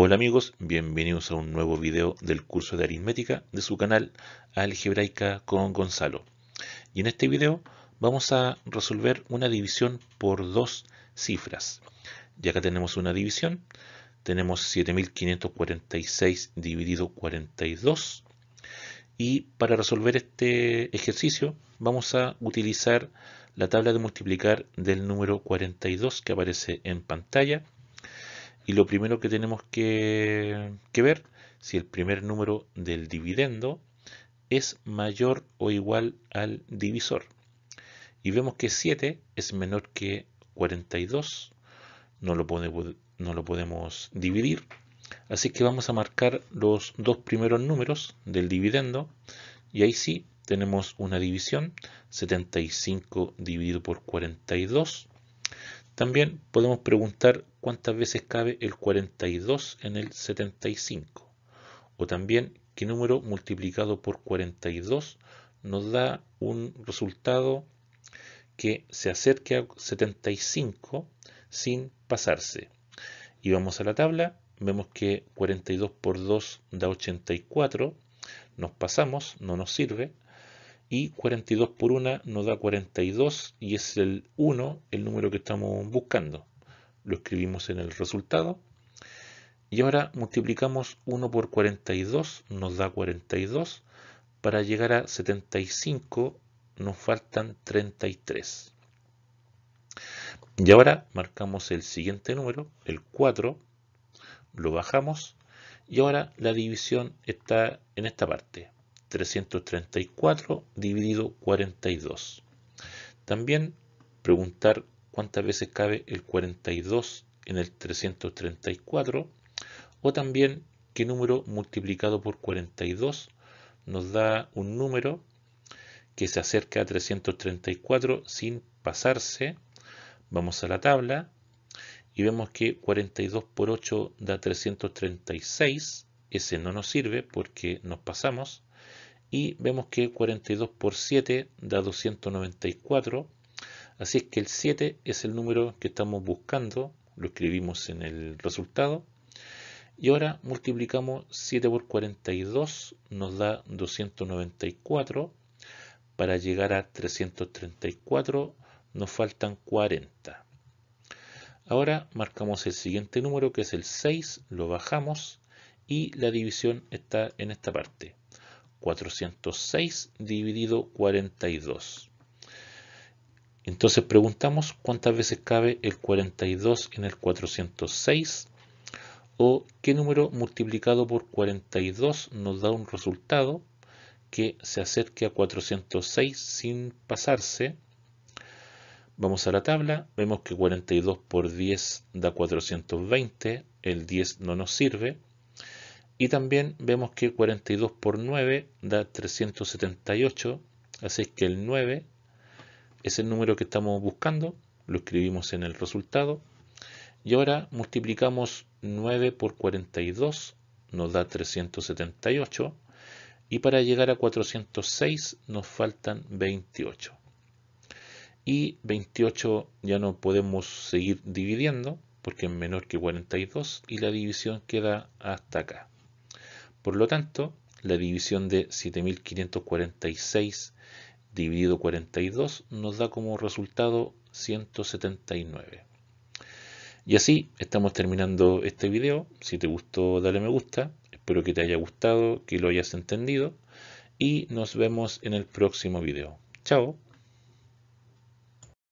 Hola amigos, bienvenidos a un nuevo video del curso de aritmética de su canal Algebraica con Gonzalo. Y en este video vamos a resolver una división por dos cifras. Ya acá tenemos una división, tenemos 7546 dividido 42. Y para resolver este ejercicio vamos a utilizar la tabla de multiplicar del número 42 que aparece en pantalla y lo primero que tenemos que, ver si el primer número del dividendo es mayor o igual al divisor. Y vemos que 7 es menor que 42. No lo, no lo podemos dividir. Así que vamos a marcar los dos primeros números del dividendo. Y ahí sí tenemos una división. 75 dividido por 42 también podemos preguntar cuántas veces cabe el 42 en el 75. O también qué número multiplicado por 42 nos da un resultado que se acerque a 75 sin pasarse. Y vamos a la tabla, vemos que 42 por 2 da 84, nos pasamos, no nos sirve, y 42 por 1 nos da 42 y es el 1 el número que estamos buscando. Lo escribimos en el resultado. Y ahora multiplicamos 1 por 42, nos da 42. Para llegar a 75 nos faltan 33. Y ahora marcamos el siguiente número, el 4, lo bajamos. Y ahora la división está en esta parte. 334 dividido 42. También preguntar cuántas veces cabe el 42 en el 334 o también qué número multiplicado por 42 nos da un número que se acerca a 334 sin pasarse. Vamos a la tabla y vemos que 42 por 8 da 336. Ese no nos sirve porque nos pasamos y vemos que 42 por 7 da 294. Así es que el 7 es el número que estamos buscando, lo escribimos en el resultado. Y ahora multiplicamos 7 por 42, nos da 294. Para llegar a 334 nos faltan 40. Ahora marcamos el siguiente número que es el 6, lo bajamos y la división está en esta parte. 406 dividido 42. Entonces preguntamos cuántas veces cabe el 42 en el 406 o qué número multiplicado por 42 nos da un resultado que se acerque a 406 sin pasarse. Vamos a la tabla, vemos que 42 por 10 da 420, el 10 no nos sirve, y también vemos que 42 por 9 da 378, así que el 9 es el número que estamos buscando, lo escribimos en el resultado. Y ahora multiplicamos 9 por 42, nos da 378. Y para llegar a 406 nos faltan 28. Y 28 ya no podemos seguir dividiendo porque es menor que 42 y la división queda hasta acá. Por lo tanto, la división de 7546 dividido 42 nos da como resultado 179. Y así estamos terminando este video. Si te gustó, dale me gusta. Espero que te haya gustado, que lo hayas entendido. Y nos vemos en el próximo video. Chao.